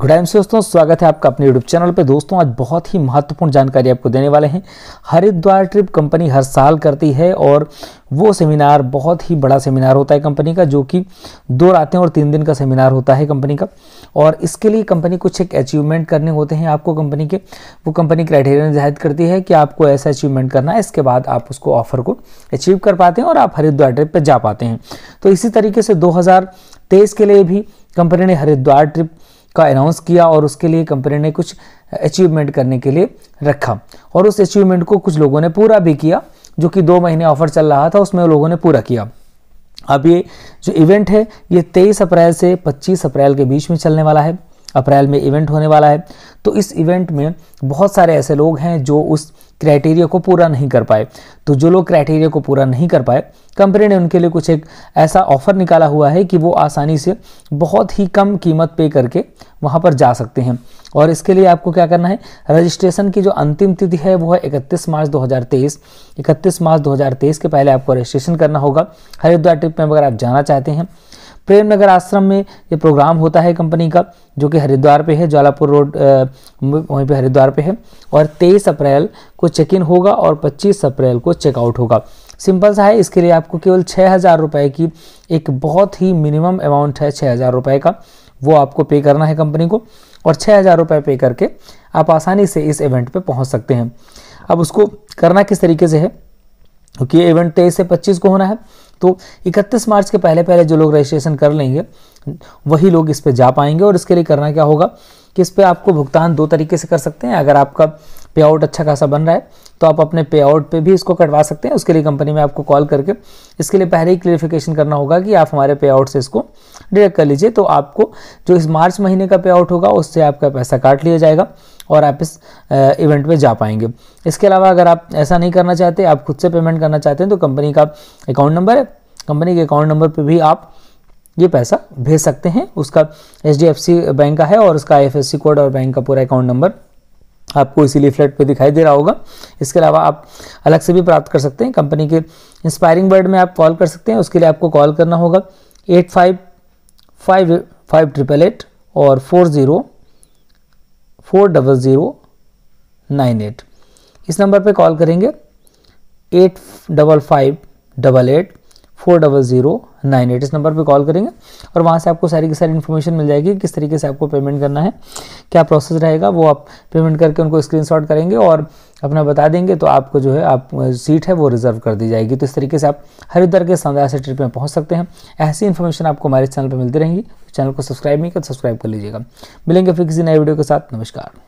good M दोस्तों स्वागत है आपका अपने यूट्यूब चैनल पे दोस्तों आज बहुत ही महत्वपूर्ण जानकारी आपको देने वाले हैं हरिद्वार ट्रिप कंपनी हर साल करती है और वो सेमिनार बहुत ही बड़ा सेमिनार होता है कंपनी का जो कि दो रातें और तीन दिन का सेमिनार होता है कंपनी का और इसके लिए कंपनी कुछ एक अचीवमेंट करने होते हैं आपको कंपनी के वो कंपनी क्राइटेरिया निर्धारित करती है कि आपको ऐसा अचीवमेंट करना है इसके बाद आप उसको ऑफर को अचीव कर पाते हैं और आप हरिद्वार ट्रिप पर जा पाते हैं तो इसी तरीके से दो के लिए भी कंपनी ने हरिद्वार ट्रिप का अनाउंस किया और उसके लिए कंपनी ने कुछ अचीवमेंट करने के लिए रखा और उस अचीवमेंट को कुछ लोगों ने पूरा भी किया जो कि दो महीने ऑफर चल रहा था उसमें लोगों ने पूरा किया अब ये जो इवेंट है ये 23 अप्रैल से 25 अप्रैल के बीच में चलने वाला है अप्रैल में इवेंट होने वाला है तो इस इवेंट में बहुत सारे ऐसे लोग हैं जो उस क्राइटेरिया को पूरा नहीं कर पाए तो जो लोग क्राइटेरिया को पूरा नहीं कर पाए कंपनी ने उनके लिए कुछ एक ऐसा ऑफर निकाला हुआ है कि वो आसानी से बहुत ही कम कीमत पे करके वहाँ पर जा सकते हैं और इसके लिए आपको क्या करना है रजिस्ट्रेशन की जो अंतिम तिथि है वो है 31 मार्च 2023 31 मार्च 2023 के पहले आपको रजिस्ट्रेशन करना होगा हरिद्वार ट्रिप में अगर आप जाना चाहते हैं प्रेम नगर आश्रम में ये प्रोग्राम होता है कंपनी का जो कि हरिद्वार पे है ज्वालापुर रोड वहीं पे हरिद्वार पे है और 23 अप्रैल को चेक इन होगा और 25 अप्रैल को चेकआउट होगा सिंपल सा है इसके लिए आपको केवल छः हज़ार रुपये की एक बहुत ही मिनिमम अमाउंट है छः हज़ार रुपये का वो आपको पे करना है कंपनी को और छः हज़ार रुपये पे करके आप आसानी से इस इवेंट पर पहुँच सकते हैं अब उसको करना किस तरीके से है क्योंकि इवेंट तेईस से पच्चीस को होना है तो 31 मार्च के पहले पहले जो लोग रजिस्ट्रेशन कर लेंगे वही लोग इस पर जा पाएंगे और इसके लिए करना क्या होगा कि इस पर आपको भुगतान दो तरीके से कर सकते हैं अगर आपका पे आउट अच्छा खासा बन रहा है तो आप अपने पे आउट पर भी इसको कटवा सकते हैं उसके लिए कंपनी में आपको कॉल करके इसके लिए पहले ही क्लियरिफिकेशन करना होगा कि आप हमारे पे आउट से इसको डिडक्ट कर लीजिए तो आपको जो इस मार्च महीने का पे आउट होगा उससे आपका पैसा काट लिया जाएगा और आप इस इवेंट में जा पाएंगे इसके अलावा अगर आप ऐसा नहीं करना चाहते आप खुद से पेमेंट करना चाहते हैं तो कंपनी का अकाउंट नंबर है कंपनी के अकाउंट नंबर पर भी आप ये पैसा भेज सकते हैं उसका एच बैंक का है और उसका आई कोड और बैंक का पूरा अकाउंट नंबर आपको इसीलिए फ्लैट पे दिखाई दे रहा होगा इसके अलावा आप अलग से भी प्राप्त कर सकते हैं कंपनी के इंस्पायरिंग वर्ड में आप कॉल कर सकते हैं उसके लिए आपको कॉल करना होगा eight five five five triple eight और four zero four double zero nine eight इस नंबर पे कॉल करेंगे eight double five double eight four double zero nine eight इस नंबर पे कॉल करेंगे और वहाँ से आपको सारी की सारी इन्फॉर्मेशन मिल जाएगी किस तरीके से आपको पेमेंट करना है क्या प्रोसेस रहेगा वो आप पेमेंट करके उनको स्क्रीनशॉट करेंगे और अपना बता देंगे तो आपको जो है आप सीट है वो रिजर्व कर दी जाएगी तो इस तरीके से आप हर इधर के शानदार से ट्रिप में पहुँच सकते हैं ऐसी इन्फॉर्मेशन आपको हमारे चैनल पर मिलती रहेंगी चैनल को सब्सक्राइब नहीं कर सब्सक्राइब तो कर लीजिएगा मिलेंगे फिर किसी नए वीडियो के साथ नमस्कार